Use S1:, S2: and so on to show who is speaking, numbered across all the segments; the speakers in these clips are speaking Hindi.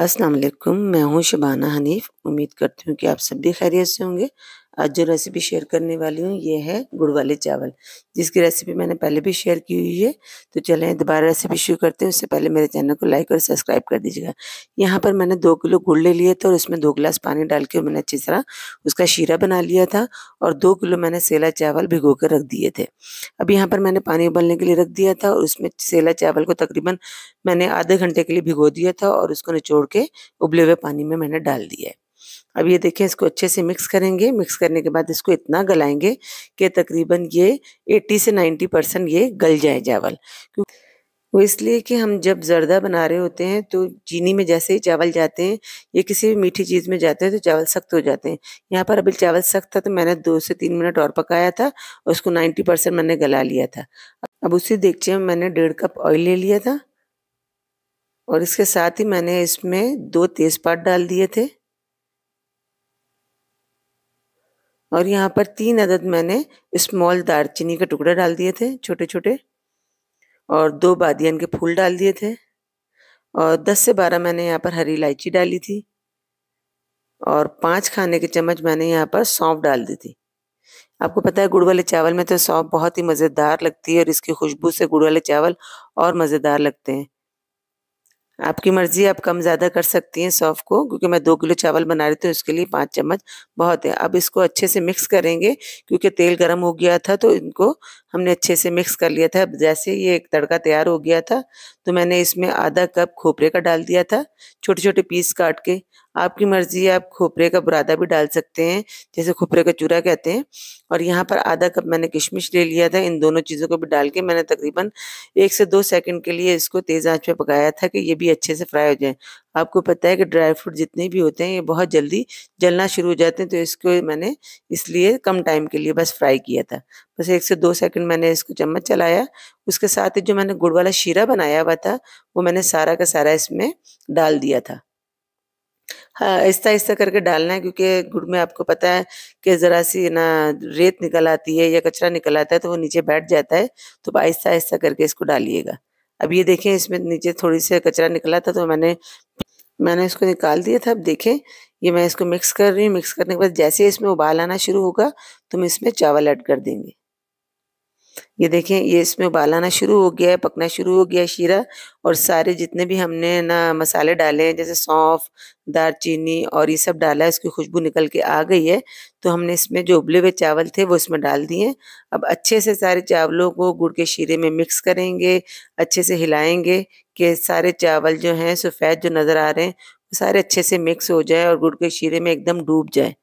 S1: अस्सलाम मैं हूं शबाना हनीफ उम्मीद करती हूँ कि आप सब भी खैरियत से होंगे आज जो रेसिपी शेयर करने वाली हूँ ये है गुड़ वाले चावल जिसकी रेसिपी मैंने पहले भी शेयर की हुई है तो चलें दोबारा रेसिपी शुरू करते हैं उससे पहले मेरे चैनल को लाइक और सब्सक्राइब कर दीजिएगा यहाँ पर मैंने दो किलो गुड़ ले लिए थे और उसमें दो गिलास पानी डाल के मैंने अच्छी तरह उसका शीरा बना लिया था और दो किलो मैंने सेला चावल भिगो कर रख दिए थे अब यहाँ पर मैंने पानी उबलने के लिए रख दिया था और उसमें सेला चावल को तकरीबन मैंने आधे घंटे के लिए भिगो दिया था और उसको निचोड़ के उबले हुए पानी में मैंने डाल दिया है अब ये देखें इसको अच्छे से मिक्स करेंगे मिक्स करने के बाद इसको इतना गलाएंगे कि तकरीबन ये 80 से 90 परसेंट ये गल जाए चावल वो इसलिए कि हम जब जर्दा बना रहे होते हैं तो चीनी में जैसे ही चावल जाते हैं या किसी भी मीठी चीज़ में जाते हैं तो चावल सख्त हो जाते हैं यहाँ पर अभी चावल सख्त था तो मैंने दो से तीन मिनट और पकाया था और उसको नाइन्टी परसेंट मैंने गला लिया था अब उसी देखते में मैंने डेढ़ कप ऑयल ले लिया था और इसके साथ ही मैंने इसमें दो तेज़पात डाल दिए थे और यहाँ पर तीन अदद मैंने स्मॉल दारचीनी का टुकड़ा डाल दिए थे छोटे छोटे और दो बादियन के फूल डाल दिए थे और दस से बारह मैंने यहाँ पर हरी इलायची डाली थी और पाँच खाने के चम्मच मैंने यहाँ पर सौंफ डाल दी थी आपको पता है गुड़ वाले चावल में तो सौंफ बहुत ही मज़ेदार लगती है और इसकी खुशबू से गुड़ वाले चावल और मज़ेदार लगते हैं आपकी मर्जी आप कम ज़्यादा कर सकती हैं सौफ को क्योंकि मैं दो किलो चावल बना रही थी उसके लिए पाँच चम्मच बहुत है अब इसको अच्छे से मिक्स करेंगे क्योंकि तेल गर्म हो गया था तो इनको हमने अच्छे से मिक्स कर लिया था जैसे ये एक तड़का तैयार हो गया था तो मैंने इसमें आधा कप खोपरे का डाल दिया था छोटे छोटे पीस काट के आपकी मर्ज़ी है आप खोपरे का बुरादा भी डाल सकते हैं जैसे खोपरे का चूरा कहते हैं और यहाँ पर आधा कप मैंने किशमिश ले लिया था इन दोनों चीज़ों को भी डाल के मैंने तकरीबन एक से दो सेकंड के लिए इसको तेज़ आंच पे पकाया था कि ये भी अच्छे से फ्राई हो जाए आपको पता है कि ड्राई फ्रूट जितने भी होते हैं ये बहुत जल्दी जलना शुरू हो जाते हैं तो इसको मैंने इसलिए कम टाइम के लिए बस फ्राई किया था बस एक से दो सेकंड मैंने इसको चम्मच चलाया उसके साथ ही जो मैंने गुड़ वाला शीरा बनाया हुआ था वो मैंने सारा का सारा इसमें डाल दिया था हाँ आहिस्ता आहिस्ता करके डालना है क्योंकि गुड़ में आपको पता है कि ज़रा सी ना रेत निकल आती है या कचरा निकल आता है तो वो नीचे बैठ जाता है तो आहिस्ता आहिस्ता करके इसको डालिएगा अब ये देखें इसमें नीचे थोड़ी से कचरा निकला था तो मैंने मैंने इसको निकाल दिया था अब देखें ये मैं इसको मिक्स कर रही हूँ मिक्स करने के बाद जैसे इसमें उबाल आना शुरू होगा तो हम इसमें चावल ऐड कर देंगे ये देखें ये इसमें उबाल आना शुरू हो गया है पकना शुरू हो गया है शीरा और सारे जितने भी हमने ना मसाले डाले हैं जैसे सौंफ चीनी और ये सब डाला है इसकी खुशबू निकल के आ गई है तो हमने इसमें जो उबले हुए चावल थे वो इसमें डाल दिए अब अच्छे से सारे चावलों को गुड़ के शीरे में मिक्स करेंगे अच्छे से हिलाएंगे कि सारे चावल जो हैं सफ़ेद जो नज़र आ रहे हैं वो सारे अच्छे से मिक्स हो जाए और गुड़ के शीरे में एकदम डूब जाए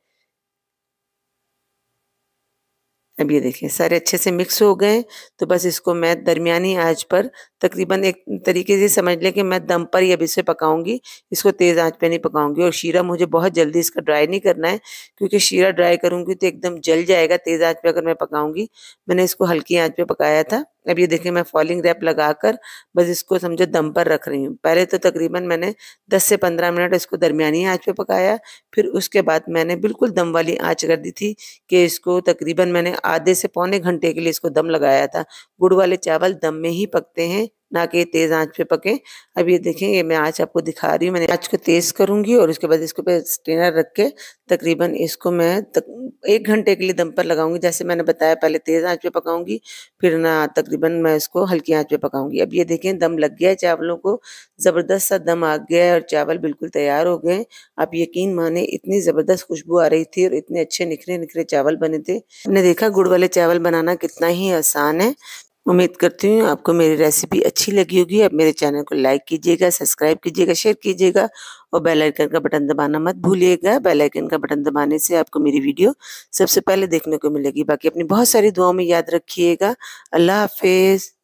S1: अब ये देखिए सारे अच्छे से मिक्स हो गए तो बस इसको मैं दरमियानी आंच पर तकरीबन एक तरीके से समझ लें कि मैं दम पर अब इसे पकाऊंगी इसको तेज़ आंच पे नहीं पकाऊंगी और शीरा मुझे बहुत जल्दी इसका ड्राई नहीं करना है क्योंकि शीरा ड्राई करूंगी तो एकदम जल जाएगा तेज़ आंच पे अगर मैं पकाऊंगी मैंने इसको हल्की आँच पे पकाया था अब ये देखिए मैं फॉलिंग रैप लगाकर बस इसको समझो दम पर रख रही हूँ पहले तो तकरीबन मैंने 10 से 15 मिनट इसको दरमियानी आंच पे पकाया फिर उसके बाद मैंने बिल्कुल दम वाली आंच कर दी थी कि इसको तकरीबन मैंने आधे से पौने घंटे के लिए इसको दम लगाया था गुड़ वाले चावल दम में ही पकते हैं ना कि तेज़ आंच पे पके अब ये देखें ये मैं आंच आपको दिखा रही हूँ मैंने आंच को तेज़ करूँगी और उसके बाद इसके ऊपर स्टेनर रख के तकरीबन इसको मैं तक, एक घंटे के लिए दम पर लगाऊंगी जैसे मैंने बताया पहले तेज़ आंच पे पकाऊंगी फिर ना तकरीबन मैं इसको हल्की आंच पे पकाऊंगी अब ये देखें दम लग गया है चावलों को ज़बरदस्त सा दम आ गया है और चावल बिल्कुल तैयार हो गए आप यकीन माने इतनी ज़बरदस्त खुशबू आ रही थी और इतने अच्छे निखरे निखरे चावल बने थे मैंने देखा गुड़ वाले चावल बनाना कितना ही आसान है उम्मीद करती हूँ आपको मेरी रेसिपी अच्छी लगी होगी आप मेरे चैनल को लाइक कीजिएगा सब्सक्राइब कीजिएगा शेयर कीजिएगा और बेल आइकन का बटन दबाना मत भूलिएगा बेल आइकन का बटन दबाने से आपको मेरी वीडियो सबसे पहले देखने को मिलेगी बाकी अपनी बहुत सारी दुआओं में याद रखिएगा अल्लाह हाफिज़